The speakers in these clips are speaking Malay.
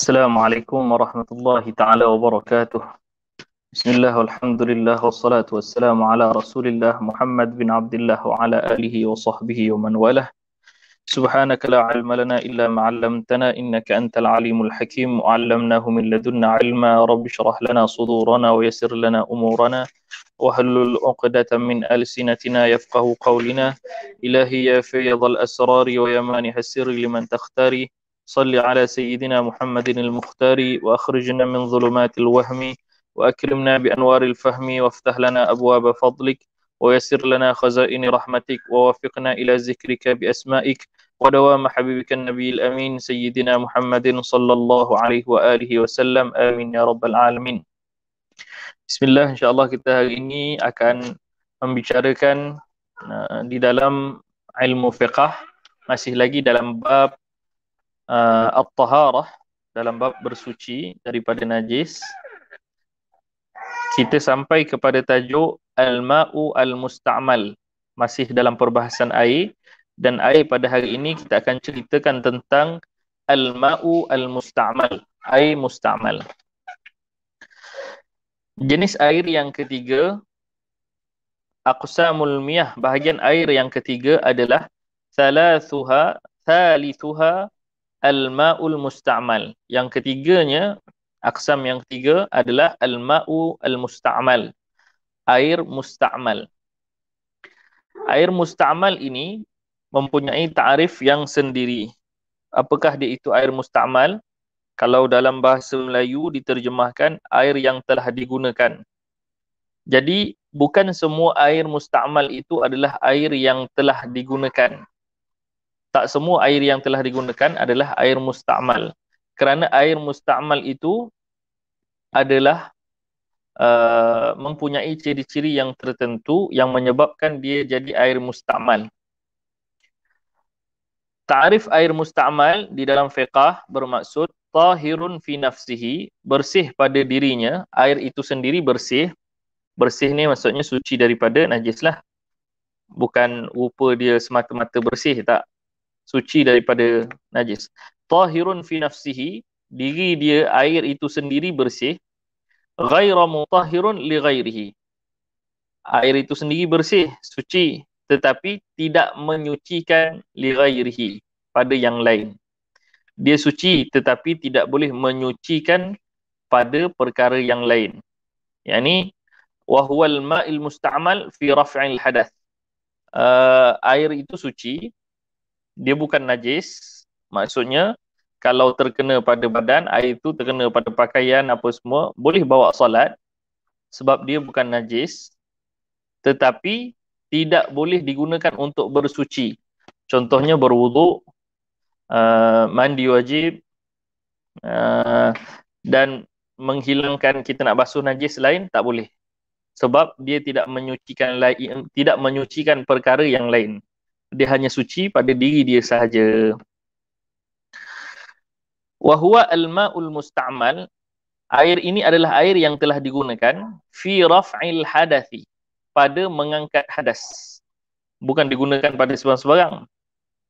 السلام عليكم ورحمة الله تعالى وبركاته بسم الله والحمد لله والصلاة والسلام على رسول الله محمد بن عبد الله وعلى آله وصحبه ومن والاه سبحانك لا علم لنا إلا ما علمتنا إنك أنت العليم الحكيم وعلمناه من لدنا علما رب اشرح لنا صدورنا ويسر لنا أمورنا وهل عقدة من ألسنتنا يفقه قولنا إلهي يا فيض الأسرار ويا مانح السر لمن تختاري صل على سيدنا محمد المختار وأخرجنا من ظلمات الوهم وأكرمنا بأنوار الفهم وافتح لنا أبواب فضلك ويسر لنا خزائن رحمتك ووفقنا إلى ذكرك بأسمائك ودوام حبيبك النبي الأمين سيدنا محمد صلى الله عليه وآله وسلم آمين يا رب العالمين بسم Bismillah insyaAllah kita hari ini akan membicarakan uh, di dalam ilmu fiqah masih lagi dalam bab uh, at-taharah dalam bab bersuci daripada najis kita sampai kepada tajuk al-ma'u al-musta'mal masih dalam perbahasan air dan air pada hari ini kita akan ceritakan tentang al-ma'u al-musta'mal air musta'mal jenis air yang ketiga aqsamul miyah bahagian air yang ketiga adalah thalathuha thalithuha al-ma'ul musta'mal. Yang ketiganya, aksam yang ketiga adalah al-ma'u al-musta'mal. Air musta'mal. Air musta'mal ini mempunyai ta'rif yang sendiri. Apakah dia itu air musta'mal? Kalau dalam bahasa Melayu diterjemahkan air yang telah digunakan. Jadi bukan semua air musta'mal itu adalah air yang telah digunakan tak semua air yang telah digunakan adalah air musta'mal kerana air musta'mal itu adalah uh, mempunyai ciri-ciri yang tertentu yang menyebabkan dia jadi air musta'mal ta'rif air musta'mal di dalam fiqah bermaksud tahirun fi nafsihi bersih pada dirinya air itu sendiri bersih bersih ni maksudnya suci daripada najis lah bukan rupa dia semata-mata bersih tak suci daripada najis. Tahirun fi nafsihi, diri dia air itu sendiri bersih. Ghaira mutahhirun li ghairihi. Air itu sendiri bersih, suci tetapi tidak menyucikan li ghairihi pada yang lain. Dia suci tetapi tidak boleh menyucikan pada perkara yang lain. Yang ini, wahual ma'il musta'mal fi raf'il hadas. Uh, air itu suci dia bukan najis maksudnya kalau terkena pada badan air itu terkena pada pakaian apa semua boleh bawa solat sebab dia bukan najis tetapi tidak boleh digunakan untuk bersuci contohnya berwuduk uh, mandi wajib uh, dan menghilangkan kita nak basuh najis lain tak boleh sebab dia tidak menyucikan lain tidak menyucikan perkara yang lain dia hanya suci pada diri dia sahaja wa huwa al-ma'ul musta'mal air ini adalah air yang telah digunakan fi raf'il hadathi pada mengangkat hadas bukan digunakan pada sebarang-sebarang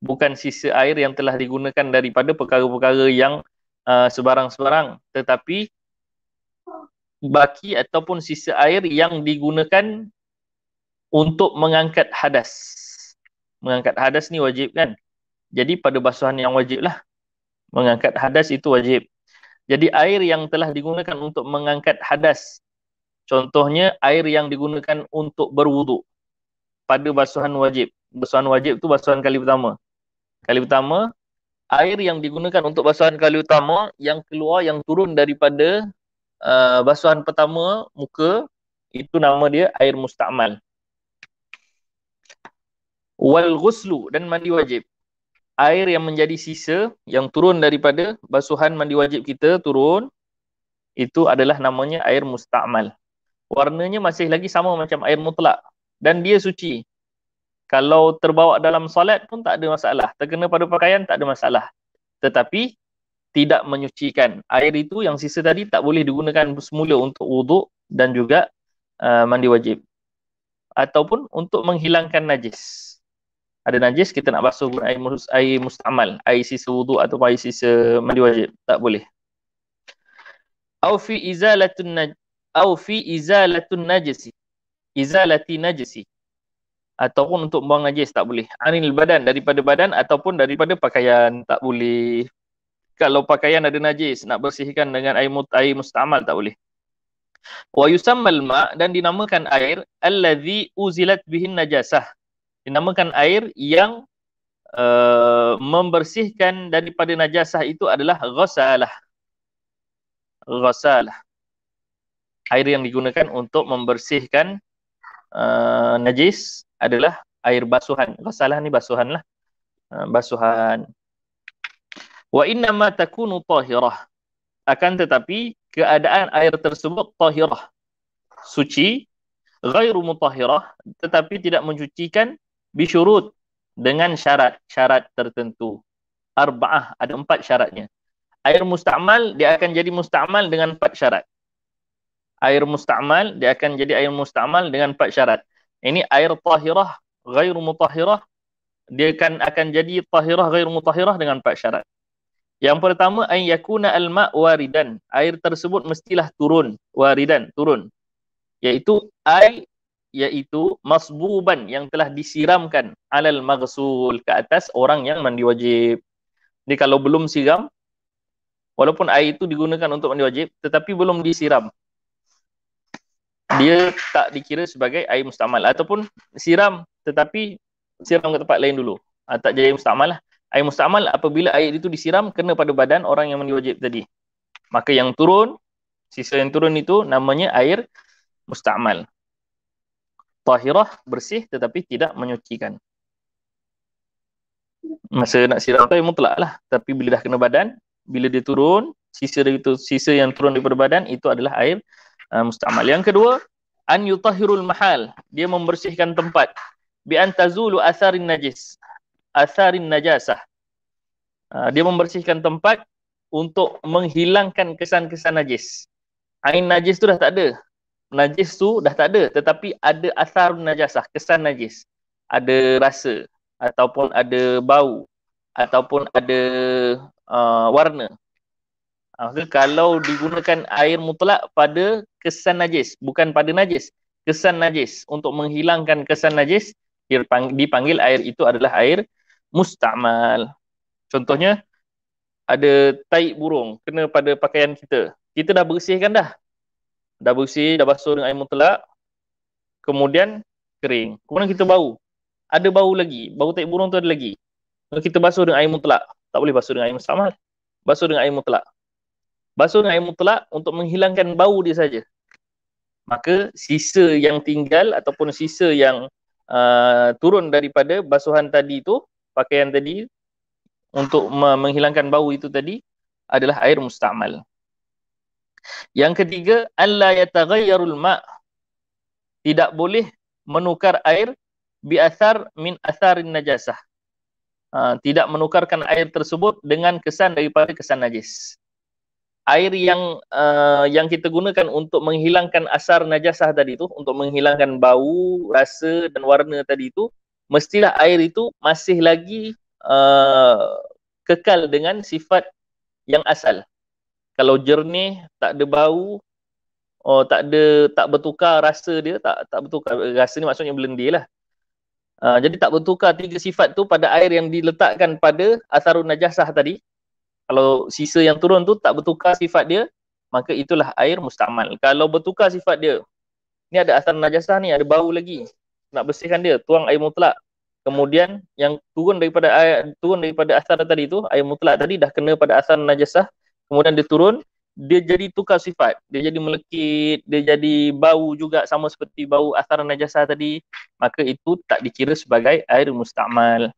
bukan sisa air yang telah digunakan daripada perkara-perkara yang uh, sebarang-sebarang tetapi baki ataupun sisa air yang digunakan untuk mengangkat hadas mengangkat hadas ni wajib kan? Jadi pada basuhan yang wajib lah. Mengangkat hadas itu wajib. Jadi air yang telah digunakan untuk mengangkat hadas. Contohnya air yang digunakan untuk berwudu. Pada basuhan wajib. Basuhan wajib tu basuhan kali pertama. Kali pertama, air yang digunakan untuk basuhan kali pertama yang keluar yang turun daripada uh, basuhan pertama muka itu nama dia air mustakmal wal ghuslu dan mandi wajib air yang menjadi sisa yang turun daripada basuhan mandi wajib kita turun itu adalah namanya air musta'mal warnanya masih lagi sama macam air mutlak dan dia suci kalau terbawa dalam solat pun tak ada masalah terkena pada pakaian tak ada masalah tetapi tidak menyucikan air itu yang sisa tadi tak boleh digunakan semula untuk wuduk dan juga uh, mandi wajib ataupun untuk menghilangkan najis ada najis kita nak basuh guna air, mus, air mustamal air sisa wudu atau air sisa mandi wajib tak boleh au fi izalatun naj au fi izalatun najisi izalati najisi ataupun untuk buang najis tak boleh anil badan daripada badan ataupun daripada pakaian tak boleh kalau pakaian ada najis nak bersihkan dengan air mut air mustamal tak boleh wa yusammal ma' dan dinamakan air allazi uzilat bihin najasah dinamakan air yang uh, membersihkan daripada najasah itu adalah ghasalah. Ghasalah. Air yang digunakan untuk membersihkan uh, najis adalah air basuhan. Ghasalah ni basuhanlah. Uh, eh, basuhan. Wa innama takunu tahirah. Akan tetapi keadaan air tersebut tahirah. Suci ghairu mutahhirah tetapi tidak mencucikan bisyurut dengan syarat-syarat tertentu. Arba'ah ada empat syaratnya. Air musta'mal dia akan jadi musta'mal dengan empat syarat. Air musta'mal dia akan jadi air musta'mal dengan empat syarat. Ini air tahirah ghairu mutahirah dia akan akan jadi tahirah ghairu mutahirah dengan empat syarat. Yang pertama ay yakuna al-ma' waridan. Air tersebut mestilah turun, waridan, turun. Yaitu air iaitu masbuban yang telah disiramkan alal maghsul ke atas orang yang mandi wajib. Jadi kalau belum siram walaupun air itu digunakan untuk mandi wajib tetapi belum disiram dia tak dikira sebagai air mustamal ataupun siram tetapi siram ke tempat lain dulu. Ha, tak jadi air mustamal lah. Air mustamal apabila air itu disiram kena pada badan orang yang mandi wajib tadi. Maka yang turun sisa yang turun itu namanya air mustamal tahirah bersih tetapi tidak menyucikan. Masa nak siram tu memang telak lah. Tapi bila dah kena badan, bila dia turun, sisa itu sisa yang turun daripada badan itu adalah air uh, mustamal. Yang kedua, an yutahhirul mahal. Dia membersihkan tempat. Bi an tazulu atharin najis. asarin najasah. Uh, dia membersihkan tempat untuk menghilangkan kesan-kesan najis. Ain najis tu dah tak ada najis tu dah tak ada tetapi ada asar najasah kesan najis ada rasa ataupun ada bau ataupun ada uh, warna ah, maka kalau digunakan air mutlak pada kesan najis bukan pada najis kesan najis untuk menghilangkan kesan najis dipanggil air itu adalah air mustamal contohnya ada taik burung kena pada pakaian kita kita dah bersihkan dah dah bersih, dah basuh dengan air mutlak. Kemudian kering. Kemudian kita bau. Ada bau lagi. Bau tak burung tu ada lagi. Kalau kita basuh dengan air mutlak. Tak boleh basuh dengan air mustamal. Basuh dengan air mutlak. Basuh dengan air mutlak untuk menghilangkan bau dia saja. Maka sisa yang tinggal ataupun sisa yang uh, turun daripada basuhan tadi tu, pakaian tadi untuk menghilangkan bau itu tadi adalah air mustamal. Yang ketiga, alla yataghayyarul ma. Tidak boleh menukar air bi athar min atharin najasah. Uh, tidak menukarkan air tersebut dengan kesan daripada kesan najis. Air yang uh, yang kita gunakan untuk menghilangkan asar najasah tadi itu, untuk menghilangkan bau, rasa dan warna tadi itu, mestilah air itu masih lagi uh, kekal dengan sifat yang asal kalau jernih tak ada bau oh tak ada tak bertukar rasa dia tak tak bertukar rasa ni maksudnya blendi lah uh, jadi tak bertukar tiga sifat tu pada air yang diletakkan pada asarun najasah tadi kalau sisa yang turun tu tak bertukar sifat dia maka itulah air mustamal kalau bertukar sifat dia ni ada asar najasah ni ada bau lagi nak bersihkan dia tuang air mutlak kemudian yang turun daripada air turun daripada asar tadi tu air mutlak tadi dah kena pada asar najasah kemudian dia turun dia jadi tukar sifat dia jadi melekit dia jadi bau juga sama seperti bau asar najasa tadi maka itu tak dikira sebagai air mustamal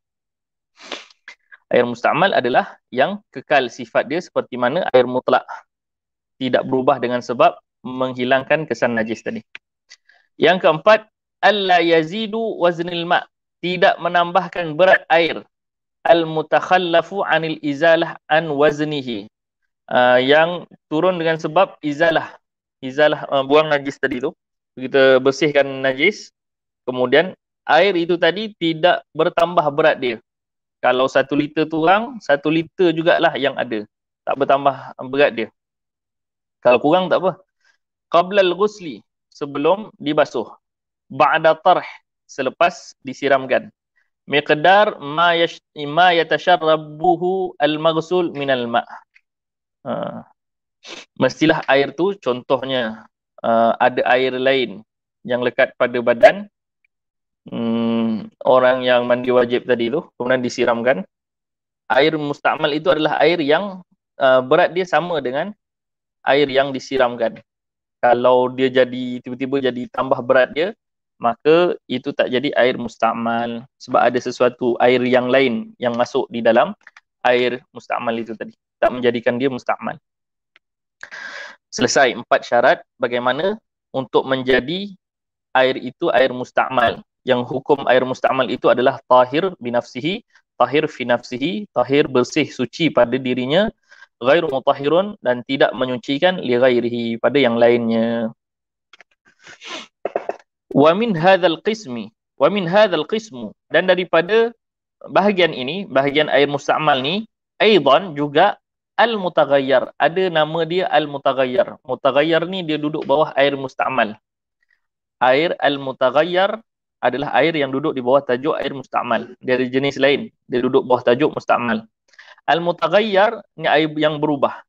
air mustamal adalah yang kekal sifat dia seperti mana air mutlak tidak berubah dengan sebab menghilangkan kesan najis tadi yang keempat alla yazidu waznil ma tidak menambahkan berat air al mutakhallafu anil izalah an waznihi Uh, yang turun dengan sebab izalah. Izalah uh, buang najis tadi tu. Kita bersihkan najis. Kemudian air itu tadi tidak bertambah berat dia. Kalau satu liter turang, satu liter jugalah yang ada. Tak bertambah berat dia. Kalau kurang tak apa. Qablal ghusli. Sebelum dibasuh. Ba'da tarh. Selepas disiramkan. Miqdar ma yatasharrabuhu al-maghsul minal ma' Uh, mestilah air tu contohnya uh, ada air lain yang lekat pada badan um, orang yang mandi wajib tadi tu kemudian disiramkan air mustakmal itu adalah air yang uh, berat dia sama dengan air yang disiramkan kalau dia jadi tiba-tiba jadi tambah berat dia maka itu tak jadi air mustakmal sebab ada sesuatu air yang lain yang masuk di dalam air mustakmal itu tadi tak menjadikan dia mustakman. Selesai empat syarat bagaimana untuk menjadi air itu air mustakmal yang hukum air mustakmal itu adalah tahir binafsihi tahir fi tahir bersih suci pada dirinya ghairu mutahhirun dan tidak menyucikan li ghairihi pada yang lainnya wa min hadzal qismi wa min hadzal qismu dan daripada bahagian ini bahagian air mustakmal ni aidan juga Al-Mutaghayyar. Ada nama dia Al-Mutaghayyar. Mutaghayyar ni dia duduk bawah air musta'mal. Air Al-Mutaghayyar adalah air yang duduk di bawah tajuk air musta'mal. Dia ada jenis lain. Dia duduk bawah tajuk musta'mal. Al-Mutaghayyar ni air yang berubah.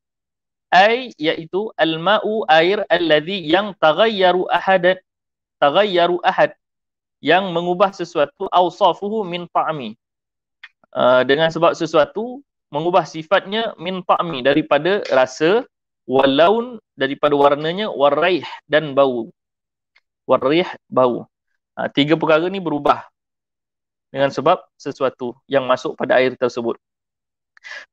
Ay iaitu al-ma'u air al alladhi yang taghayyaru ahad. Taghayyaru ahad. Yang mengubah sesuatu awsafuhu min ta'ami. Uh, dengan sebab sesuatu mengubah sifatnya min ta'mi daripada rasa walaun daripada warnanya waraih dan bau waraih bau ha, tiga perkara ni berubah dengan sebab sesuatu yang masuk pada air tersebut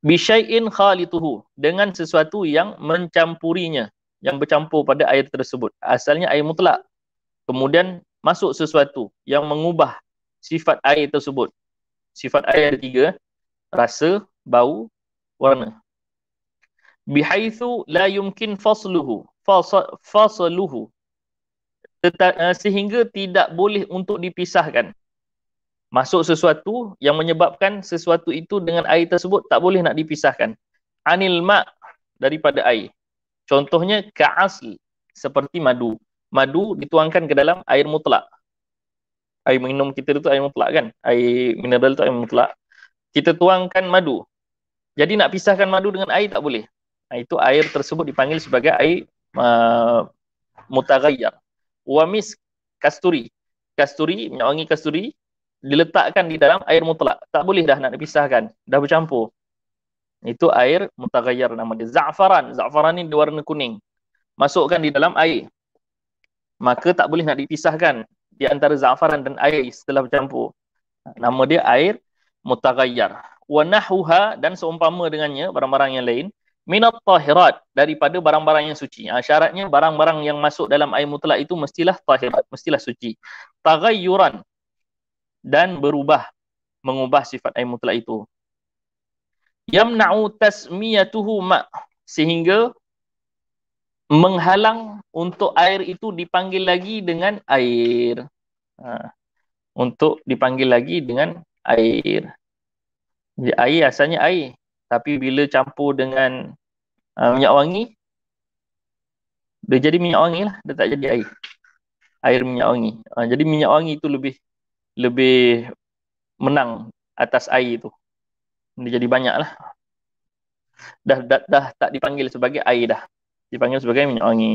bisyai'in khalituhu dengan sesuatu yang mencampurinya yang bercampur pada air tersebut asalnya air mutlak kemudian masuk sesuatu yang mengubah sifat air tersebut sifat air ada tiga rasa bau warna hmm. bihaitsu la yumkin fasluhu fasluhu eh, sehingga tidak boleh untuk dipisahkan masuk sesuatu yang menyebabkan sesuatu itu dengan air tersebut tak boleh nak dipisahkan anil ma daripada air contohnya ka'asl seperti madu madu dituangkan ke dalam air mutlak air minum kita itu air mutlak kan air mineral itu air mutlak kita tuangkan madu jadi nak pisahkan madu dengan air tak boleh. Nah, itu air tersebut dipanggil sebagai air uh, mutaghayyar. Wa misk kasturi. Kasturi, minyak wangi kasturi diletakkan di dalam air mutlak. Tak boleh dah nak dipisahkan. Dah bercampur. Itu air mutaghayyar nama dia. Za'faran. Za'faran ni warna kuning. Masukkan di dalam air. Maka tak boleh nak dipisahkan di antara za'faran dan air setelah bercampur. Nama dia air mutaghayyar wa nahuha dan seumpama dengannya barang-barang yang lain minat tahirat daripada barang-barang yang suci. Ha, syaratnya barang-barang yang masuk dalam air mutlak itu mestilah tahirat, mestilah suci. Taghayyuran dan berubah mengubah sifat air mutlak itu. Yamna'u tasmiyatuhu ma sehingga menghalang untuk air itu dipanggil lagi dengan air. Ha, untuk dipanggil lagi dengan air. Jadi, air asalnya air. Tapi bila campur dengan uh, minyak wangi, dia jadi minyak wangi lah. Dia tak jadi air. Air minyak wangi. Uh, jadi minyak wangi itu lebih lebih menang atas air itu. Dia jadi banyak lah. Dah, dah, dah tak dipanggil sebagai air dah. Dipanggil sebagai minyak wangi.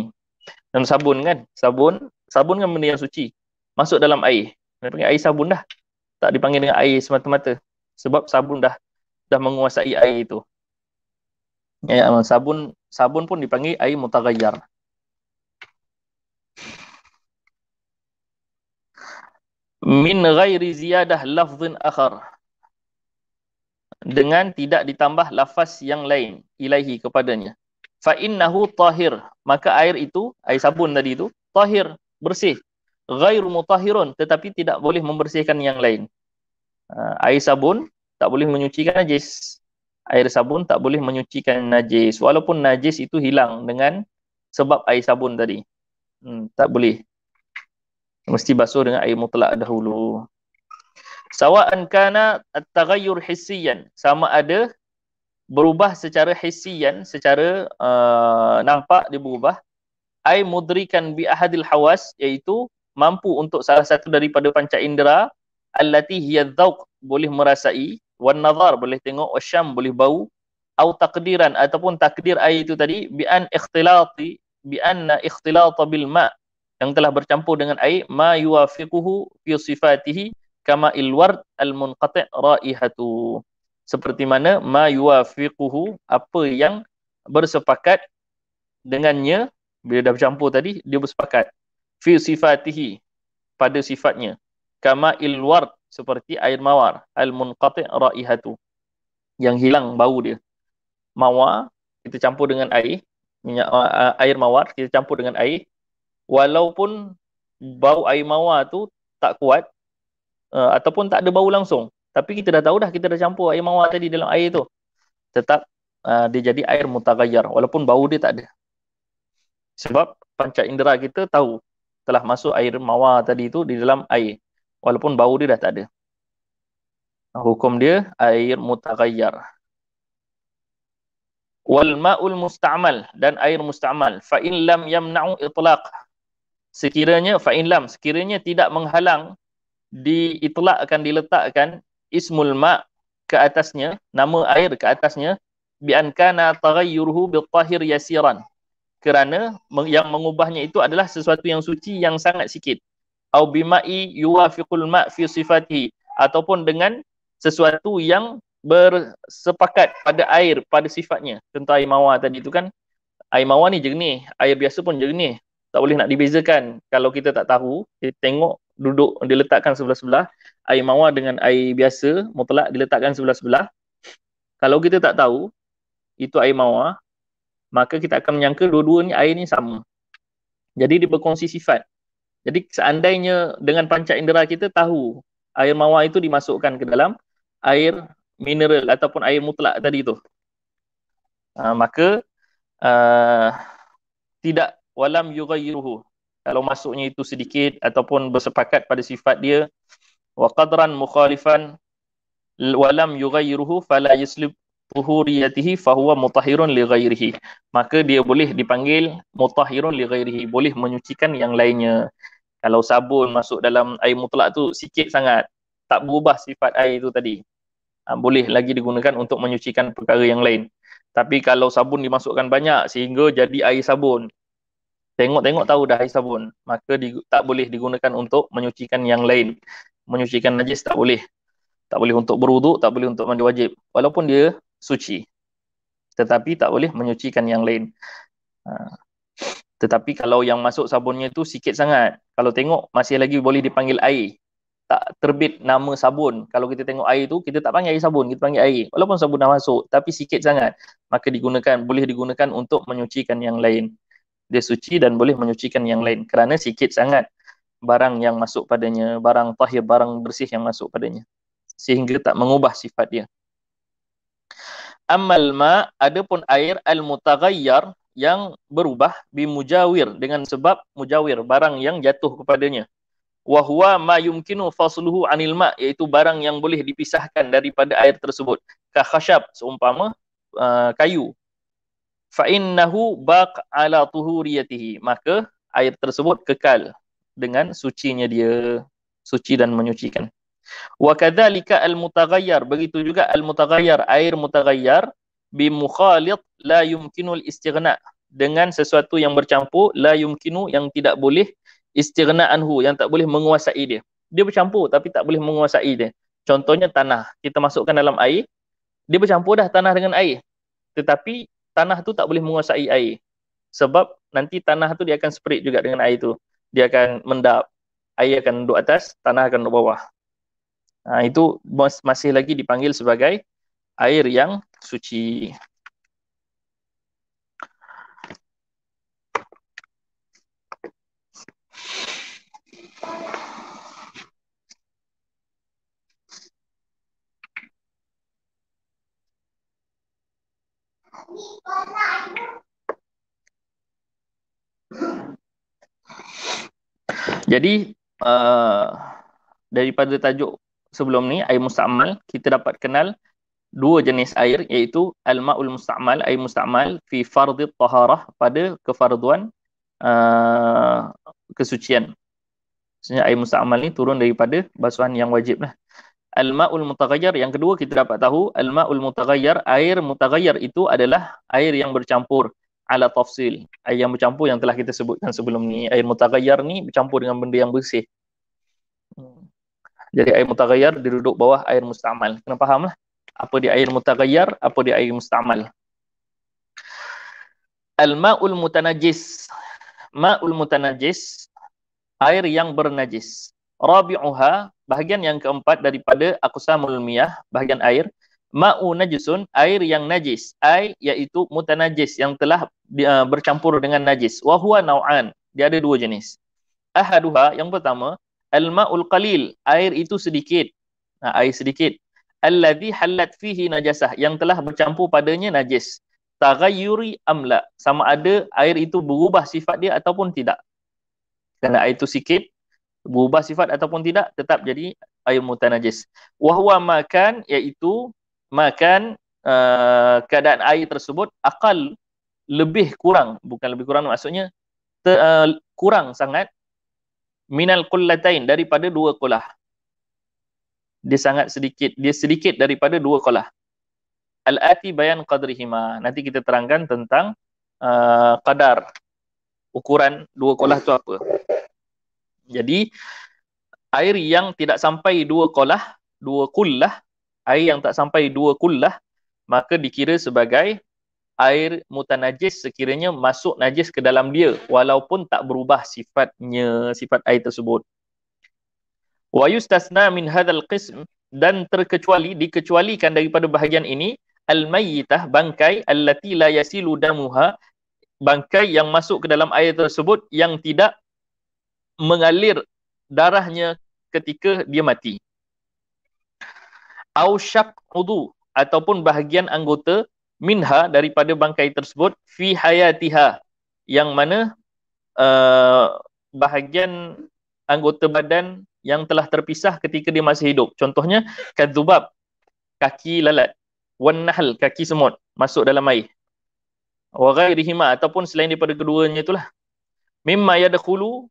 Dan sabun kan? Sabun sabun kan benda yang suci. Masuk dalam air. Dia panggil air sabun dah. Tak dipanggil dengan air semata-mata sebab sabun dah dah menguasai air itu. Ya, yeah, sabun sabun pun dipanggil air mutaghayyar. Min ghairi ziyadah lafzun akhar. Dengan tidak ditambah lafaz yang lain ilahi kepadanya. Fa innahu tahir, maka air itu, air sabun tadi itu tahir, bersih. Ghairu mutahhirun, tetapi tidak boleh membersihkan yang lain uh, air sabun tak boleh menyucikan najis air sabun tak boleh menyucikan najis walaupun najis itu hilang dengan sebab air sabun tadi hmm, tak boleh mesti basuh dengan air mutlak dahulu sawa'an kana at-taghayyur hissiyan sama ada berubah secara hissiyan secara uh, nampak dia berubah ai mudrikan bi ahadil hawas iaitu mampu untuk salah satu daripada panca indera allati hiya dhauq boleh merasai wan nazar boleh tengok wasyam boleh bau atau takdiran ataupun takdir air itu tadi bi an ikhtilati bi anna ikhtilata bil ma yang telah bercampur dengan air ma yuwafiquhu fi sifatihi kama il ward al munqati' raihatu seperti mana ma yuwafiquhu apa yang bersepakat dengannya bila dah bercampur tadi dia bersepakat fi sifatihi pada sifatnya kama ilward seperti air mawar al munqati raihatu yang hilang bau dia mawar kita campur dengan air minyak uh, uh, air mawar kita campur dengan air walaupun bau air mawar tu tak kuat uh, ataupun tak ada bau langsung tapi kita dah tahu dah kita dah campur air mawar tadi dalam air tu tetap uh, dia jadi air mutaghayyar walaupun bau dia tak ada sebab panca indera kita tahu telah masuk air mawar tadi tu di dalam air walaupun bau dia dah tak ada. Hukum dia air mutaghayyar. Wal ma'ul musta'mal dan air musta'mal fa in lam yamna'u itlaq. Sekiranya fa in lam sekiranya tidak menghalang akan diletakkan ismul ma' ke atasnya nama air ke atasnya bi an kana taghayyuruhu bil tahir yasiran kerana yang mengubahnya itu adalah sesuatu yang suci yang sangat sikit au bima'i yuwafiqul ma' fi sifatihi ataupun dengan sesuatu yang bersepakat pada air pada sifatnya contoh air mawar tadi tu kan air mawar ni jernih air biasa pun jernih tak boleh nak dibezakan kalau kita tak tahu kita tengok duduk diletakkan sebelah-sebelah air mawar dengan air biasa mutlak diletakkan sebelah-sebelah kalau kita tak tahu itu air mawar maka kita akan menyangka dua-dua ni air ni sama jadi dia berkongsi sifat jadi seandainya dengan pancak indera kita tahu air mawar itu dimasukkan ke dalam air mineral ataupun air mutlak tadi tu. Uh, maka uh, tidak walam yughayyiruhu. Kalau masuknya itu sedikit ataupun bersepakat pada sifat dia wa qadran mukhalifan walam yughayyiruhu fala yuslib tuhuriyatihi fahuwa mutahhirun li ghairihi maka dia boleh dipanggil mutahhirun li ghairihi boleh menyucikan yang lainnya kalau sabun masuk dalam air mutlak tu sikit sangat tak berubah sifat air itu tadi ha, boleh lagi digunakan untuk menyucikan perkara yang lain tapi kalau sabun dimasukkan banyak sehingga jadi air sabun tengok-tengok tahu dah air sabun maka di, tak boleh digunakan untuk menyucikan yang lain menyucikan najis tak boleh tak boleh untuk beruduk, tak boleh untuk mandi wajib walaupun dia suci tetapi tak boleh menyucikan yang lain ha tetapi kalau yang masuk sabunnya tu sikit sangat kalau tengok masih lagi boleh dipanggil air tak terbit nama sabun kalau kita tengok air tu kita tak panggil air sabun kita panggil air walaupun sabun dah masuk tapi sikit sangat maka digunakan boleh digunakan untuk menyucikan yang lain dia suci dan boleh menyucikan yang lain kerana sikit sangat barang yang masuk padanya barang tahir barang bersih yang masuk padanya sehingga tak mengubah sifat dia Amal ma ada pun air al mutaghayyar yang berubah bimujawir dengan sebab mujawir barang yang jatuh kepadanya wa huwa ma yumkinu fasluhu anil ma iaitu barang yang boleh dipisahkan daripada air tersebut ka khashab seumpama uh, kayu fa innahu baq ala tuhuriyatihi maka air tersebut kekal dengan sucinya dia suci dan menyucikan wa kadzalika al mutaghayyar begitu juga al mutaghayyar air mutaghayyar bimukhalit la yumkinul istighna dengan sesuatu yang bercampur la yumkinu yang tidak boleh istighna anhu yang tak boleh menguasai dia dia bercampur tapi tak boleh menguasai dia contohnya tanah kita masukkan dalam air dia bercampur dah tanah dengan air tetapi tanah tu tak boleh menguasai air sebab nanti tanah tu dia akan spread juga dengan air tu dia akan mendap air akan duduk atas tanah akan duduk bawah ha, itu masih lagi dipanggil sebagai air yang suci. Jadi uh, daripada tajuk sebelum ni air mustamal kita dapat kenal dua jenis air iaitu al-ma'ul musta'mal air musta'mal fi fardhi taharah pada kefarduan uh, kesucian. Maksudnya air musta'mal ni turun daripada basuhan yang wajib lah. Al-ma'ul mutaghayyar yang kedua kita dapat tahu al-ma'ul mutaghayyar air mutaghayyar itu adalah air yang bercampur ala tafsil. Air yang bercampur yang telah kita sebutkan sebelum ni air mutaghayyar ni bercampur dengan benda yang bersih. Hmm. Jadi air mutaghayyar duduk bawah air musta'mal. Kena fahamlah apa dia air mutaghayyar apa dia air mustamal al maul mutanajis maul mutanajis air yang bernajis rabi'uha bahagian yang keempat daripada aqsamul miyah bahagian air ma'u najisun air yang najis ai iaitu mutanajis yang telah uh, bercampur dengan najis wa huwa nau'an dia ada dua jenis ahaduha yang pertama al ma'ul qalil air itu sedikit nah, ha, air sedikit alladhi halat fihi najasah yang telah bercampur padanya najis taghayyuri amla sama ada air itu berubah sifat dia ataupun tidak kerana air itu sikit berubah sifat ataupun tidak tetap jadi air mutan najis wa makan iaitu makan uh, keadaan air tersebut akal lebih kurang bukan lebih kurang maksudnya ter, uh, kurang sangat minal qullatain daripada dua qulah dia sangat sedikit dia sedikit daripada dua qalah al-ati bayan qadrihima nanti kita terangkan tentang uh, qadar ukuran dua qalah tu apa jadi air yang tidak sampai dua qalah dua kullah air yang tak sampai dua kullah maka dikira sebagai air mutanajis sekiranya masuk najis ke dalam dia walaupun tak berubah sifatnya sifat air tersebut wa yustasna min hadzal qism dan terkecuali dikecualikan daripada bahagian ini al mayyitah bangkai allati la yasilu damuha bangkai yang masuk ke dalam air tersebut yang tidak mengalir darahnya ketika dia mati au syaq udhu ataupun bahagian anggota minha daripada bangkai tersebut fi hayatiha yang mana uh, bahagian anggota badan yang telah terpisah ketika dia masih hidup. Contohnya kadzubab kaki lalat, wanahl kaki semut masuk dalam air. Wa ghairihima ataupun selain daripada keduanya itulah. Mimma yadkhulu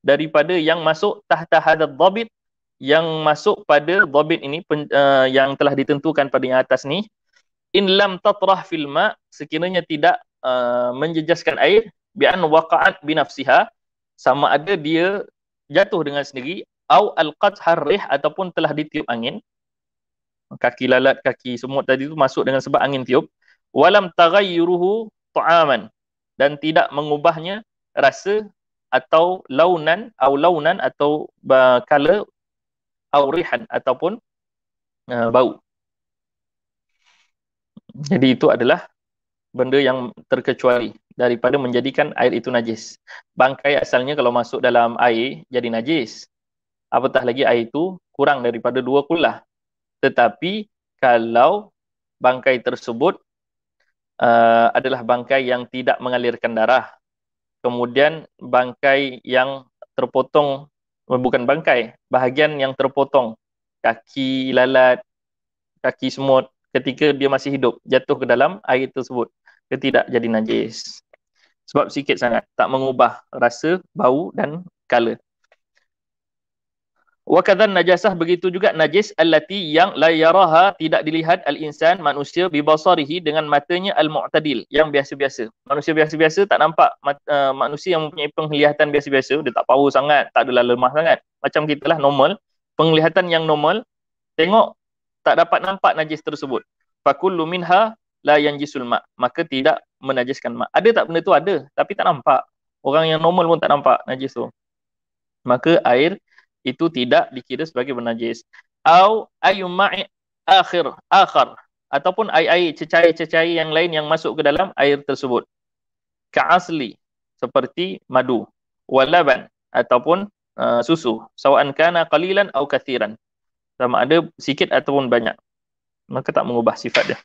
daripada yang masuk tahta hadzal dhabit yang masuk pada dhabit ini pen, uh, yang telah ditentukan pada yang atas ni in lam tatrah fil sekiranya tidak uh, menjejaskan air bi an waqa'at bi sama ada dia jatuh dengan sendiri au alqathar rih ataupun telah ditiup angin kaki lalat kaki semut tadi tu masuk dengan sebab angin tiup walam taghayyuruhu ta'aman dan tidak mengubahnya rasa atau launan au launan atau uh, color au rihan ataupun uh, bau jadi itu adalah benda yang terkecuali daripada menjadikan air itu najis. Bangkai asalnya kalau masuk dalam air jadi najis apatah lagi air itu kurang daripada dua kulah. Tetapi kalau bangkai tersebut uh, adalah bangkai yang tidak mengalirkan darah, kemudian bangkai yang terpotong, eh, bukan bangkai, bahagian yang terpotong, kaki lalat, kaki semut, ketika dia masih hidup, jatuh ke dalam air tersebut, dia tidak jadi najis. Sebab sikit sangat, tak mengubah rasa, bau dan color. Wa kadhan najasah begitu juga najis allati yang la yaraha tidak dilihat al-insan manusia bibasarihi dengan matanya al-mu'tadil yang biasa-biasa. Manusia biasa-biasa tak nampak uh, manusia yang mempunyai penglihatan biasa-biasa. Dia tak power sangat, tak adalah lemah sangat. Macam kita lah normal. Penglihatan yang normal, tengok tak dapat nampak najis tersebut. Fakullu minha la yanjisul ma' maka tidak menajiskan ma' ada tak benda tu? ada tapi tak nampak orang yang normal pun tak nampak najis tu maka air itu tidak dikira sebagai bernajis. Au ayumai akhir akhir ataupun air-air cecai cecair yang lain yang masuk ke dalam air tersebut. Ka asli seperti madu walaban ataupun uh, susu sawan kana qalilan au kathiran sama ada sikit ataupun banyak maka tak mengubah sifat dia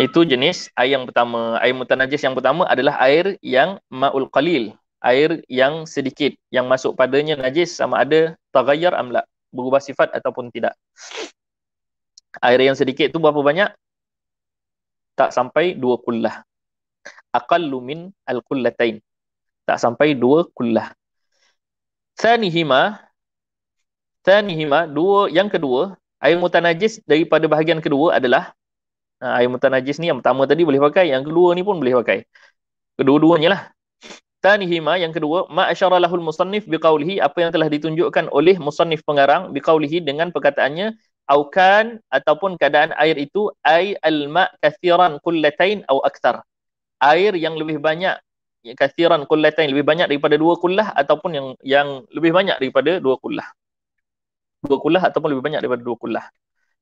itu jenis air yang pertama air mutanajis yang pertama adalah air yang maul qalil air yang sedikit yang masuk padanya najis sama ada taghayyar amla berubah sifat ataupun tidak air yang sedikit tu berapa banyak tak sampai dua kullah aqallu min al kullatain tak sampai dua kullah tsanihima tsanihima dua yang kedua air mutan mutanajis daripada bahagian kedua adalah air mutan najis ni yang pertama tadi boleh pakai yang kedua ni pun boleh pakai kedua-duanya lah Tanihima yang kedua, ma'asyara lahul musannif biqaulihi apa yang telah ditunjukkan oleh musannif pengarang biqaulihi dengan perkataannya aukan ataupun keadaan air itu ai alma kathiran kullatain au akthar. Air yang lebih banyak ya, kathiran kullatain lebih banyak daripada dua kullah ataupun yang yang lebih banyak daripada dua kullah. Dua kullah ataupun lebih banyak daripada dua kullah.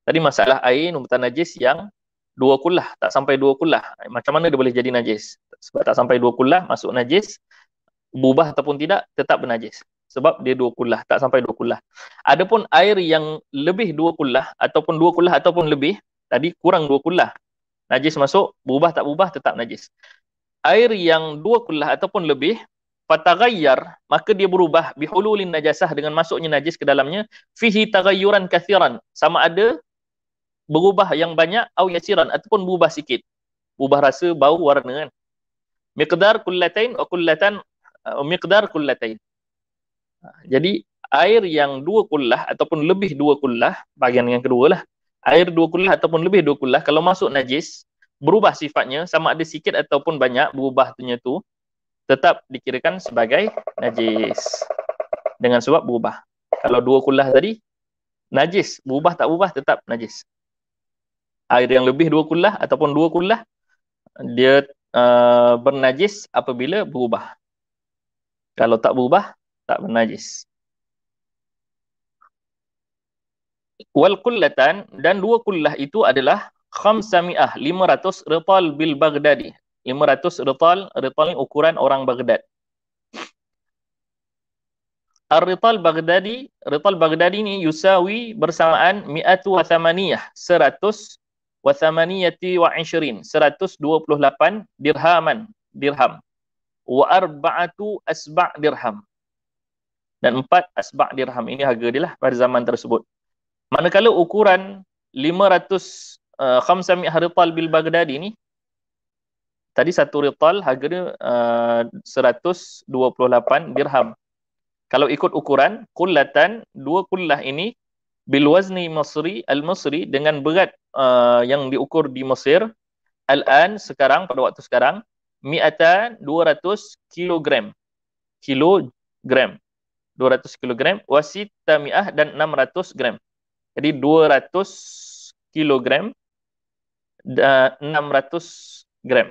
Tadi masalah air nubatan najis yang dua kullah, tak sampai dua kullah. Macam mana dia boleh jadi najis? sebab tak sampai dua kullah masuk najis berubah ataupun tidak tetap bernajis sebab dia dua kullah tak sampai dua kullah adapun air yang lebih dua kullah ataupun dua kullah ataupun lebih tadi kurang dua kullah najis masuk berubah tak berubah tetap najis air yang dua kullah ataupun lebih fataghayyar maka dia berubah bihululin najasah dengan masuknya najis ke dalamnya fihi taghayyuran kathiran sama ada berubah yang banyak au yasiran ataupun berubah sikit berubah rasa bau warna kan miqdar kullatain wa kullatan uh, miqdar kullatain. Jadi air yang dua kullah ataupun lebih dua kullah, bagian yang kedua lah. Air dua kullah ataupun lebih dua kullah, kalau masuk najis, berubah sifatnya sama ada sikit ataupun banyak berubah tunya tu tetap dikirakan sebagai najis dengan sebab berubah. Kalau dua kullah tadi najis, berubah tak berubah tetap najis. Air yang lebih dua kullah ataupun dua kullah dia Eh, bernajis apabila berubah. Kalau tak berubah, tak bernajis. Wal kullatan dan dua kullah itu adalah khamsami'ah, ratus retal bil Baghdadi. ratus retal, retal ukuran orang Baghdad. Ar-Rital Baghdadi, Rital Baghdadi ini yusawi bersamaan mi'atu wa tamaniyah, seratus wa thamaniyati wa ishrin 128 dirhaman dirham wa arba'atu asba' dirham dan empat asba' dirham ini harga dia lah pada zaman tersebut manakala ukuran 500 uh, 500 harital bil baghdadi ini, tadi satu rital harga dia eh, uh, 128 dirham kalau ikut ukuran kulatan dua kullah ini bil wazni masri al masri dengan berat uh, yang diukur di Mesir al an sekarang pada waktu sekarang miatan 200 kilogram kilogram 200 kilogram wasit tamiah dan 600 gram jadi 200 kilogram dan 600 gram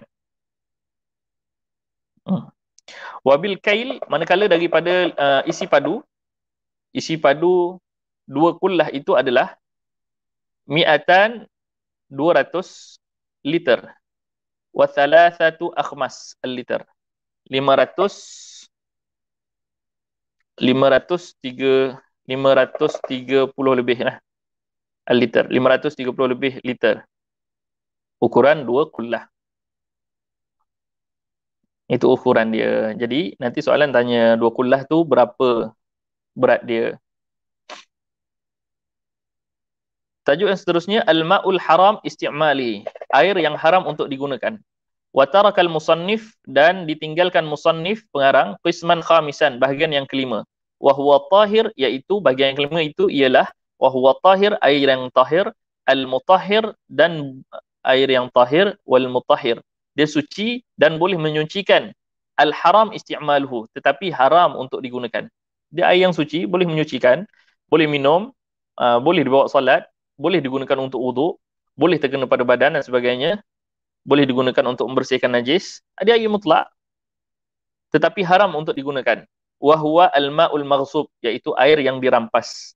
hmm. wabil kail manakala daripada uh, isi padu isi padu dua kullah itu adalah mi'atan dua ratus liter wa thalathatu akhmas al-liter ratus tiga puluh lebih lah al-liter puluh lebih liter ukuran dua kullah itu ukuran dia. Jadi nanti soalan tanya dua kullah tu berapa berat dia? Tajuk yang seterusnya al-ma'ul haram isti'mali, air yang haram untuk digunakan. Wa tarakal musannif dan ditinggalkan musannif pengarang qisman khamisan, bahagian yang kelima. Wa huwa tahir iaitu bahagian yang kelima itu ialah wa huwa tahir air yang tahir al-mutahhir dan air yang tahir wal mutahhir dia suci dan boleh menyucikan al haram isti'maluhu tetapi haram untuk digunakan dia air yang suci boleh menyucikan boleh minum uh, boleh dibawa salat boleh digunakan untuk wudhu, boleh terkena pada badan dan sebagainya, boleh digunakan untuk membersihkan najis. Ada air mutlak tetapi haram untuk digunakan. Wa huwa al-ma'ul maghsub iaitu air yang dirampas.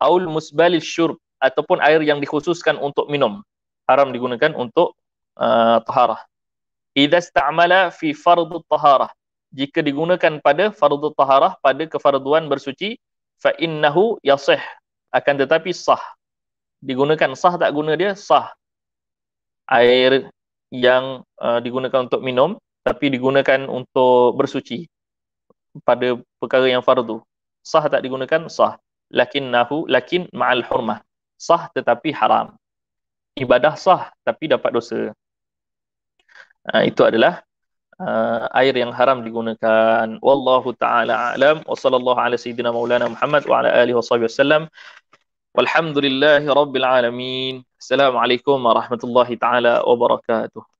Aul musbalil syurb ataupun air yang dikhususkan untuk minum. Haram digunakan untuk uh, taharah. Idza ista'mala fi fardhu taharah jika digunakan pada fardu taharah pada kefarduan bersuci fa innahu yasih akan tetapi sah digunakan sah tak guna dia sah air yang uh, digunakan untuk minum tapi digunakan untuk bersuci pada perkara yang fardu sah tak digunakan sah lakin nahu lakin ma'al hurmah sah tetapi haram ibadah sah tapi dapat dosa uh, itu adalah uh, air yang haram digunakan wallahu taala alam wa sallallahu ala sayyidina maulana muhammad wa ala alihi wasallam والحمد لله رب العالمين السلام عليكم ورحمة الله تعالى وبركاته